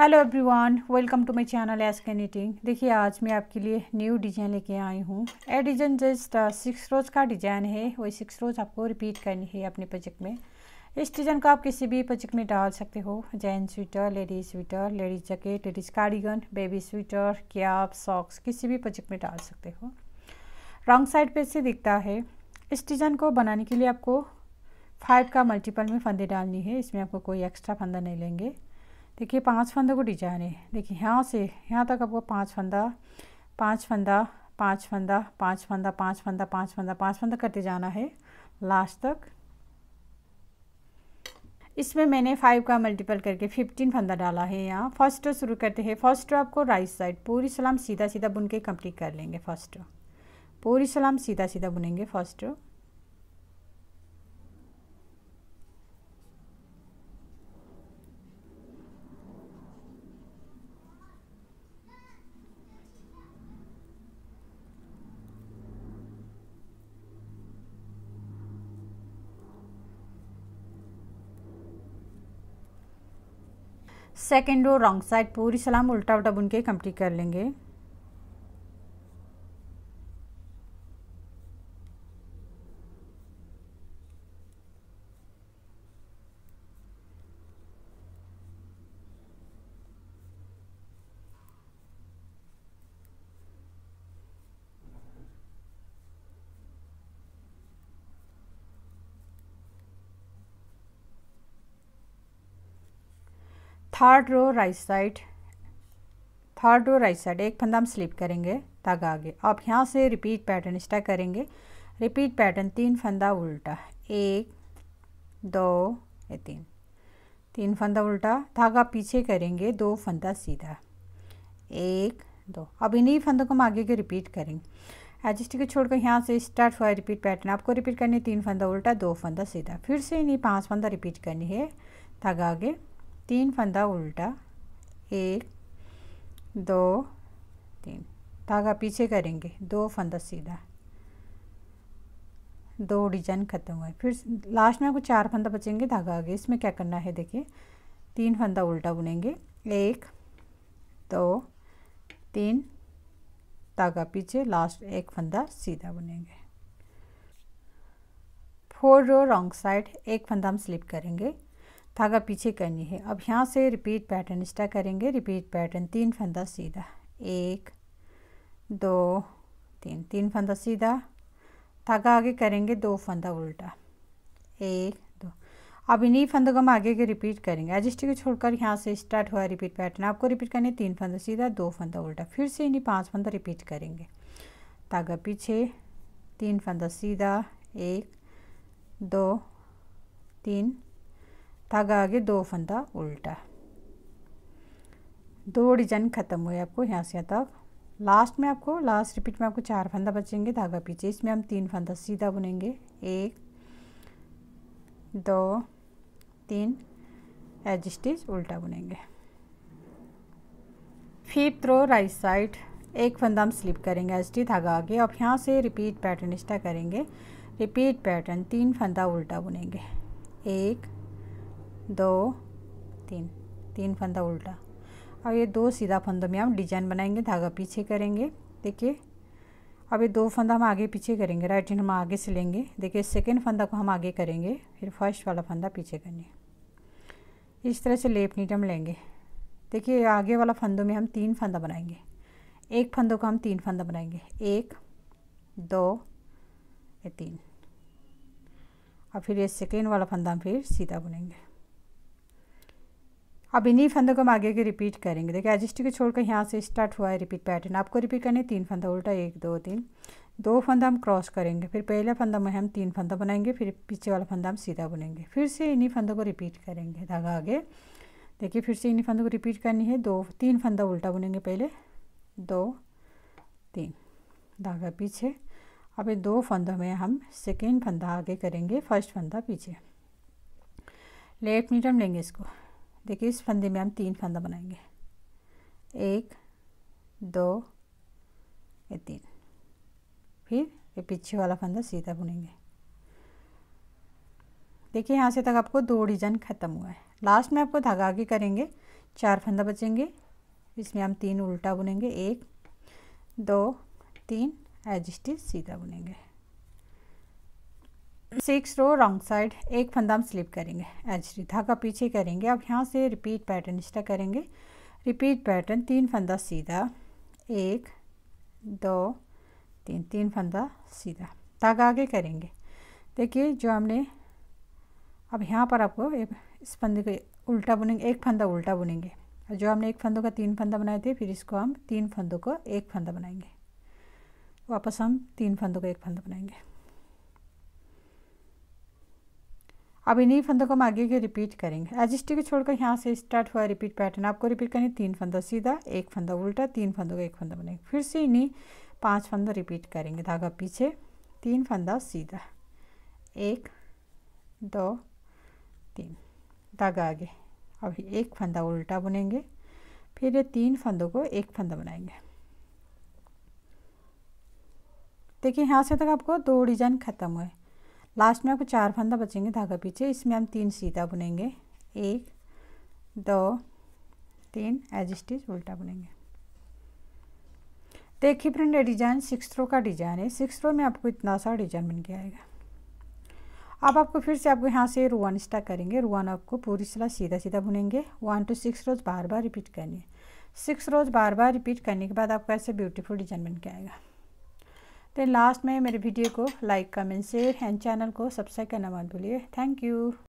hello everyone welcome to my channel S K knitting देखिए आज मैं आपके लिए न्यू डिजाइन लेके आई हूँ a design just six rows का डिजाइन है वही सिक्स रोज आपको रिपीट करनी है अपने प्रोजेक्ट में इस डिजाइन को आप किसी भी प्रोजेक्ट में डाल सकते हो gents sweater ladies sweater ladies jacket ladies cardigan baby sweater cap socks किसी भी प्रोजेक्ट में डाल सकते हो रॉन्ग साइड पर से दिखता है इस डिजाइन को बनाने के लिए आपको फाइव का मल्टीपल में फंदे डालनी है इसमें आपको कोई एक्स्ट्रा फंदा नहीं लेंगे देखिए पांच फंदों को डिजाइन है देखिए यहाँ से यहाँ तक आपको पांच फंदा पांच फंदा पांच फंदा पांच फंदा पांच फंदा पांच फंदा पांच फंदा करते जाना है लास्ट तक इसमें मैंने फाइव का मल्टीपल करके फिफ्टीन फंदा डाला है यहाँ फर्स्ट रो शुरू करते हैं फर्स्ट रो आपको राइट साइड पूरी सलाम सीधा सीधा बुन के कंप्लीट कर लेंगे फर्स्ट रो पूरी सलाम सीधा सीधा बुनेंगे first row second row wrong side पूरी सलाम उल्टा उल्टा बुन के कंप्लीट कर लेंगे third row right side third row right side एक फंदा हम स्लिप करेंगे तग आगे अब यहाँ से रिपीट पैटर्न स्टा करेंगे रिपीट पैटर्न तीन फंदा उल्टा एक दो ये तीन तीन फंदा उल्टा धागा पीछे करेंगे दो फंदा सीधा एक दो अब इन्हीं फंदों को हम आगे के रिपीट करेंगे एडजस्ट के छोड़कर यहाँ से स्टार्ट हुआ रिपीट पैटर्न आपको रिपीट करनी है तीन फंदा उल्टा दो फंदा सीधा फिर से इन्हीं पांच फंदा रिपीट करनी है धागा आगे तीन फंदा उल्टा एक दो तीन धागा पीछे करेंगे दो फंदा सीधा दो डिजाइन ख़त्म हुए फिर लास्ट में आपको चार फंदा बचेंगे धागा आगे इसमें क्या करना है देखिए तीन फंदा उल्टा बुनेंगे एक दो तीन धागा पीछे लास्ट एक फंदा सीधा बुनेंगे फोर रो रॉन्ग साइड एक फंदा हम स्लिप करेंगे धागा पीछे करनी है अब यहाँ से रिपीट पैटर्न स्टा करेंगे रिपीट पैटर्न तीन फंदा सीधा एक दो तीन तीन फंदा सीधा धागा आगे करेंगे दो फंदा उल्टा एक दो अब इन्हीं फंदों को हम आगे के रिपीट करेंगे एडजस्टी को छोड़कर यहाँ से स्टार्ट हुआ रिपीट पैटर्न आपको रिपीट करनी है तीन फंदा सीधा दो फंदा उल्टा फिर से इन्हीं पाँच फंदा रिपीट करेंगे धागा पीछे तीन फंदा सीधा एक दो तीन धागा आगे दो फंदा उल्टा दो डिजाइन ख़त्म हुए आपको यहाँ से यहाँ तक लास्ट में आपको लास्ट रिपीट में आपको चार फंदा बचेंगे धागा पीछे इसमें हम तीन फंदा सीधा बुनेंगे एक दो तीन एज स्टिच उल्टा बुनेंगे फिफ्थ रो राइट साइड एक फंदा हम स्लिप करेंगे एज टी धागा आगे अब यहाँ से रिपीट पैटर्न स्टा करेंगे रिपीट पैटर्न तीन फंदा उल्टा बुनेंगे एक दो तीन तीन फंदा उल्टा अब ये दो सीधा फंदों में हम डिजाइन बनाएंगे धागा पीछे करेंगे देखिए अब ये दो फंदा हम आगे पीछे करेंगे राइट हैंड हम आगे से लेंगे देखिए सेकेंड फंदा को हम आगे करेंगे फिर फर्स्ट वाला फंदा पीछे करेंगे इस तरह से लेफ्ट नीट हम लेंगे देखिए आगे वाला फंदों में हम तीन फंदा बनाएंगे एक फंदों को हम तीन फंदा बनाएंगे एक दो ये तीन और फिर ये सेकेंड वाला फंदा हम फिर सीधा बुनेंगे अब इन्हीं फंदों को हम आगे के रिपीट करेंगे देखिए एजिस्टी को छोड़कर यहाँ से स्टार्ट हुआ है रिपीट पैटर्न आपको रिपीट करने तीन फंदा उल्टा एक दो तीन दो फंदा हम क्रॉस करेंगे फिर पहला फंदा में हम तीन फंदा बनाएंगे फिर पीछे वाला फंदा हम सीधा बुनेंगे फिर से इन्हीं फंदों को रिपीट करेंगे धागा आगे देखिए फिर से इन्हीं फंदों को रिपीट करनी है दो तीन फंदा उल्टा बुनेंगे पहले दो तीन धागा पीछे अब ये दो फंदों में हम सेकेंड फंदा आगे करेंगे फर्स्ट फंदा पीछे लेफ्ट नीट लेंगे इसको देखिए इस फंदे में हम तीन फंदा बनाएंगे एक दो ये तीन फिर ये पीछे वाला फंदा सीधा बुनेंगे देखिए यहाँ से तक आपको दो डिजाइन ख़त्म हुआ है लास्ट में आपको धागागी करेंगे चार फंदा बचेंगे इसमें हम तीन उल्टा बुनेंगे एक दो तीन एजिस्टिच सीधा बुनेंगे सिक्स रो रॉन्ग साइड एक फंदा हम स्लिप करेंगे एच धागा पीछे करेंगे अब यहाँ से रिपीट पैटर्न इस्टा करेंगे रिपीट पैटर्न तीन फंदा सीधा एक दो तीन तीन फंदा सीधा धागा आगे करेंगे देखिए जो हमने अब यहाँ पर आपको एक इस फंदे को उल्टा बुनेंगे एक फंदा उल्टा बुनेंगे और जो हमने एक फंदों का तीन फंदा बनाए थे फिर इसको हम तीन फंदों को एक फंदा बनाएंगे वापस हम तीन फंदों को एक फंदा बनाएंगे अब इन्हीं फंदों को हम आगे के रिपीट करेंगे एजिस्टी को छोड़कर यहाँ से स्टार्ट हुआ रिपीट पैटर्न आपको रिपीट करनी तीन फंदा सीधा एक फंदा उल्टा तीन फंदों का एक फंदा बनेगा फिर से इन्हीं पाँच फंदा रिपीट करेंगे धागा पीछे तीन फंदा सीधा एक दो तीन धागा आगे अभी एक फंदा उल्टा बुनेंगे फिर ये तीन फंदों को एक फंदा बनाएंगे देखिए यहाँ से तक आपको दो डिजाइन ख़त्म हुए लास्ट में आपको चार फंदा बचेंगे धागा पीछे इसमें हम तीन सीधा बुनेंगे एक दो तीन एज स्टिच उल्टा बुनेंगे देखिए फ्रेंड ये डिज़ाइन सिक्स रो का डिज़ाइन है सिक्स रो में आपको इतना सा डिज़ाइन बन के आएगा अब आपको फिर से आपको यहाँ से रुआन स्टार्ट करेंगे रुआन आपको पूरी सिला सीधा सीधा बुनेंगे वन टू सिक्स रोज़ बार बार रिपीट करनी है सिक्स रोज़ बार बार रिपीट करने के बाद आपको ऐसे ब्यूटीफुल डिज़ाइन बन के आएगा तो लास्ट में मेरे वीडियो को like comment share and channel को सब्सक्राइब करना मत भूलिए थैंक यू